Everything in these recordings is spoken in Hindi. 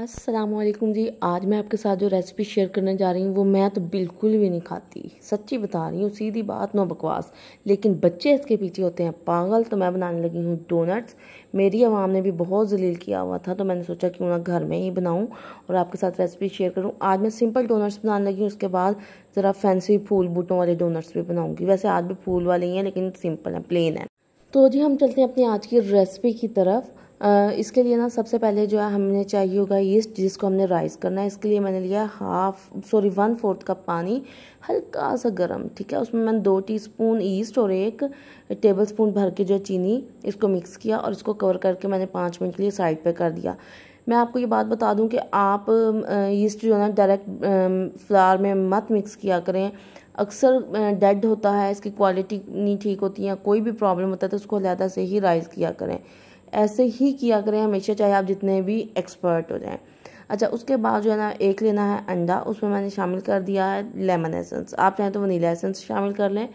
असलम जी आज मैं आपके साथ जो रेसिपी शेयर करने जा रही हूँ वो मैं तो बिल्कुल भी नहीं खाती सच्ची बता रही हूँ सीधी बात नो बकवास लेकिन बच्चे इसके पीछे होते हैं पागल तो मैं बनाने लगी हूँ डोनट्स मेरी आवाम ने भी बहुत जलील किया हुआ था तो मैंने सोचा क्यों ना घर में ही बनाऊँ और आपके साथ रेसिपी शेयर करूँ आज मैं सिंपल डोनट्स बनाने लगी हूँ उसके बाद ज़रा फैंसी फूल बूटों वाले डोनट्स भी बनाऊँगी वैसे आज भी फूल वाले ही हैं लेकिन सिंपल हैं प्लेन हैं तो जी हम चलते हैं अपनी आज की रेसिपी की तरफ इसके लिए ना सबसे पहले जो है हमने चाहिए होगा यीस्ट जिसको हमने राइस करना है इसके लिए मैंने लिया half sorry one fourth cup पानी हल्का सा गर्म ठीक है उसमें मैंने दो टीस्पून ईस्ट और एक टेबल स्पून भर के जो चीनी इसको मिक्स किया और इसको कवर करके मैंने पाँच मिनट के लिए साइड पर कर दिया मैं आपको ये बात बता दूं कि आप यीस्ट जो है ना डायरेक्ट फ्लावर में मत मिक्स किया करें अक्सर डेड होता है इसकी क्वालिटी नहीं ठीक होती है कोई भी प्रॉब्लम होता है तो उसको लहदा से ही राइस किया करें ऐसे ही किया करें हमेशा चाहे आप जितने भी एक्सपर्ट हो जाएं अच्छा उसके बाद जो है ना एक लेना है अंडा उसमें मैंने शामिल कर दिया है लेमन एसेंस आप चाहें तो वनीला एसेंस शामिल कर लें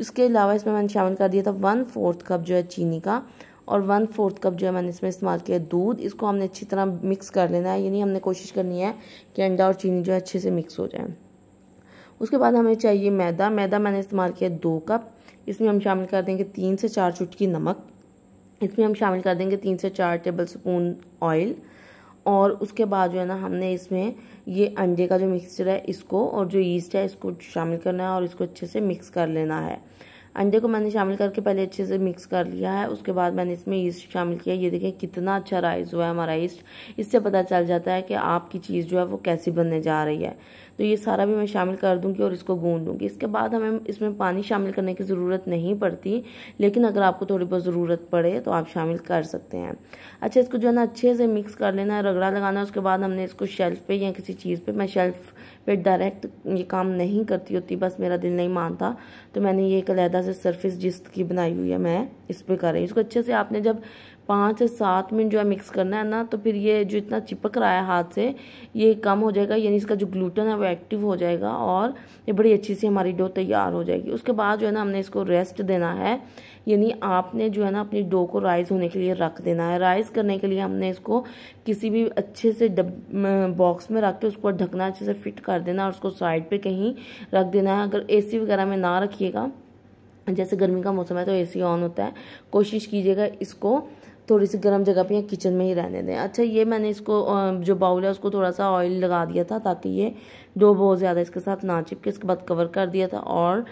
इसके अलावा इसमें मैंने शामिल कर दिया था वन फोर्थ कप जो है चीनी का और वन फोर्थ कप जो है मैंने इसमें इस्तेमाल किया दूध इसको हमने अच्छी तरह मिक्स कर लेना है यानी हमने कोशिश करनी है कि अंडा और चीनी जो है अच्छे से मिक्स हो जाए उसके बाद हमें चाहिए मैदा मैदा मैंने इस्तेमाल किया दो कप इसमें हम शामिल कर देंगे तीन से चार चुटकी नमक इसमें हम शामिल कर देंगे तीन से चार टेबल स्पून ऑयल और उसके बाद जो है ना हमने इसमें ये अंडे का जो मिक्सचर है इसको और जो यीस्ट है इसको शामिल करना है और इसको अच्छे से मिक्स कर लेना है अंडे को मैंने शामिल करके पहले अच्छे से मिक्स कर लिया है उसके बाद मैंने इसमें ईस्ट शामिल किया ये देखें कितना अच्छा राइस हुआ है हमारा ईस्ट इससे पता चल जाता है कि आपकी चीज़ जो है वो कैसी बनने जा रही है तो ये सारा भी मैं शामिल कर दूँगी और इसको गूँध दूँगी इसके बाद हमें इसमें पानी शामिल करने की ज़रूरत नहीं पड़ती लेकिन अगर आपको थोड़ी बहुत ज़रूरत पड़े तो आप शामिल कर सकते हैं अच्छा इसको जो है ना अच्छे से मिक्स कर लेना है रगड़ा लगाना है उसके बाद हमने इसको शेल्फ़ पे या किसी चीज़ पर मैं शेल्फ़ पे डायरेक्ट ये काम नहीं करती होती बस मेरा दिल नहीं मानता तो मैंने ये एक अलहदा से सरफेस जिस की बनाई हुई है मैं इस पर कर रही हूँ इसको अच्छे से आपने जब पाँच से सात मिनट जो है मिक्स करना है ना तो फिर ये जो इतना चिपक रहा है हाथ से ये कम हो जाएगा यानी इसका जो ग्लूटन है वो एक्टिव हो जाएगा और ये बड़ी अच्छी सी हमारी डो तैयार हो जाएगी उसके बाद जो है ना हमने इसको रेस्ट देना है यानी आपने जो है ना अपनी डो को राइस होने के लिए रख देना है राइस करने के लिए हमने इसको किसी भी अच्छे से डब बॉक्स में रख के उसको ढकना अच्छे से फिट कर देना और उसको साइड पर कहीं रख देना है अगर ए वगैरह में ना रखिएगा जैसे गर्मी का मौसम है तो एसी ऑन होता है कोशिश कीजिएगा इसको थोड़ी सी गर्म जगह पे या किचन में ही रहने दें अच्छा ये मैंने इसको जो बाउल है उसको थोड़ा सा ऑयल लगा दिया था ताकि ये डो बहुत ज़्यादा इसके साथ ना चिपके इसके बाद कवर कर दिया था और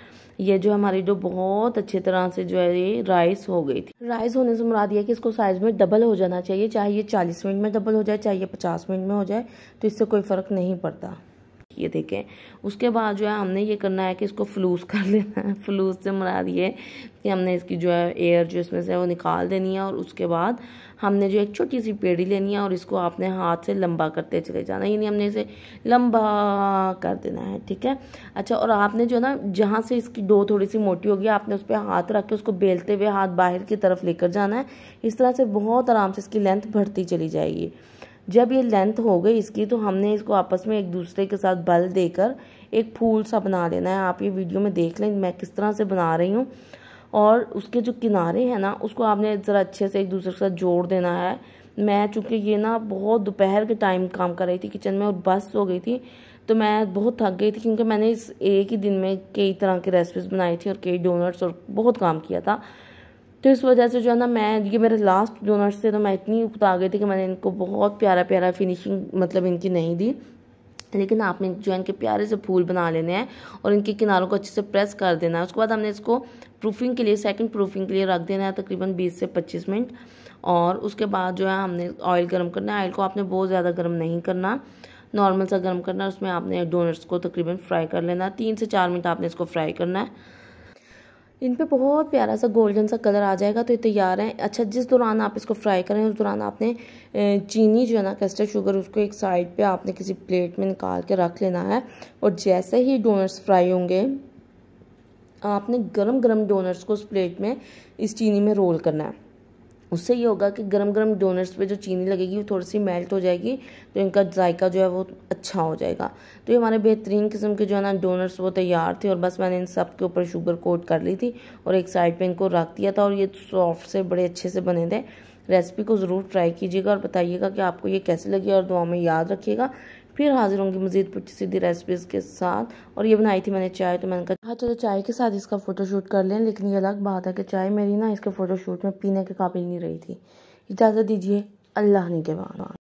ये जो हमारी डो बहुत अच्छी तरह से जो है ये राइस हो गई थी राइस होने से मुराद दिया कि इसको साइज़ में डबल हो जाना चाहिए चाहे ये चालीस मिनट में डबल हो जाए चाहे ये पचास मिनट में हो जाए तो इससे कोई फ़र्क नहीं पड़ता ये देखें उसके बाद जो है हमने ये करना है कि इसको फ्लूस कर लेना है फ्लूस से मरा दिए कि हमने इसकी जो है एयर जो इसमें से वो निकाल देनी है और उसके बाद हमने जो एक छोटी सी पेड़ी लेनी है और इसको आपने हाथ से लंबा करते चले जाना यानी हमने इसे लंबा कर देना है ठीक है अच्छा और आपने जो ना जहाँ से इसकी डो थोड़ी सी मोटी होगी आपने उस पर हाथ रख के उसको बेलते हुए हाथ बाहर की तरफ लेकर जाना है इस तरह से बहुत आराम से इसकी लेंथ बढ़ती चली जाएगी जब ये लेंथ हो गई इसकी तो हमने इसको आपस में एक दूसरे के साथ बल देकर एक फूल सा बना लेना है आप ये वीडियो में देख लें मैं किस तरह से बना रही हूँ और उसके जो किनारे हैं ना उसको आपने ज़रा अच्छे से एक दूसरे के साथ जोड़ देना है मैं चूँकि ये ना बहुत दोपहर के टाइम काम कर रही थी किचन में और बस हो गई थी तो मैं बहुत थक गई थी क्योंकि मैंने इस एक ही दिन में कई तरह की रेसिपीज़ बनाई थी और कई डोनट्स और बहुत काम किया था तो इस वजह से जो है ना मैं ये मेरे लास्ट डोनट्स थे तो मैं इतनी उकता गई थी कि मैंने इनको बहुत प्यारा प्यारा फिनिशिंग मतलब इनकी नहीं दी लेकिन आपने जो है इनके प्यारे से फूल बना लेने हैं और इनके किनारों को अच्छे से प्रेस कर देना है उसके बाद हमने इसको प्रूफिंग के लिए सेकंड प्रूफिंग के लिए रख देना है तकरीबन 20 से 25 मिनट और उसके बाद जो है हमने ऑयल गर्म करना है ऑयल को आपने बहुत ज़्यादा गर्म नहीं करना नॉर्मल सा गर्म करना है उसमें आपने डोनट्स को तकरीबन फ्राई कर लेना है तीन से चार मिनट आपने इसको फ्राई करना है इन पर बहुत प्यारा सा गोल्डन सा कलर आ जाएगा तो ये तैयार है अच्छा जिस दौरान आप इसको फ्राई करें उस दौरान आपने चीनी जो है ना कस्टर्ड शुगर उसको एक साइड पे आपने किसी प्लेट में निकाल के रख लेना है और जैसे ही डोनट्स फ्राई होंगे आपने गरम गरम डोनट्स को उस प्लेट में इस चीनी में रोल करना है उससे ये होगा कि गरम गरम डोनट्स पे जो चीनी लगेगी वो थोड़ी सी मेल्ट हो जाएगी तो इनका जायका जो है वो अच्छा हो जाएगा तो ये हमारे बेहतरीन किस्म के जो है ना डोनट्स वो तैयार थे और बस मैंने इन सब के ऊपर शुगर कोट कर ली थी और एक साइड पर इनको रख दिया था और ये सॉफ्ट से बड़े अच्छे से बने थे रेसिपी को ज़रूर ट्राई कीजिएगा और बताइएगा कि आपको ये कैसे लगी और दुआ में याद रखिएगा फिर हाजिर होंगी मजीद पूछी सीधी रेसिपीज़ के साथ और ये बनाई थी मैंने चाय तो मैंने कहा हाँ, चलो चाय के साथ इसका फ़ोटोशूट कर लें लेकिन ये अलग बात है कि चाय मेरी ना इसके फ़ोटोशूट में पीने के काबिल नहीं रही थी इजाज़त दीजिए अल्लाह ने के बाद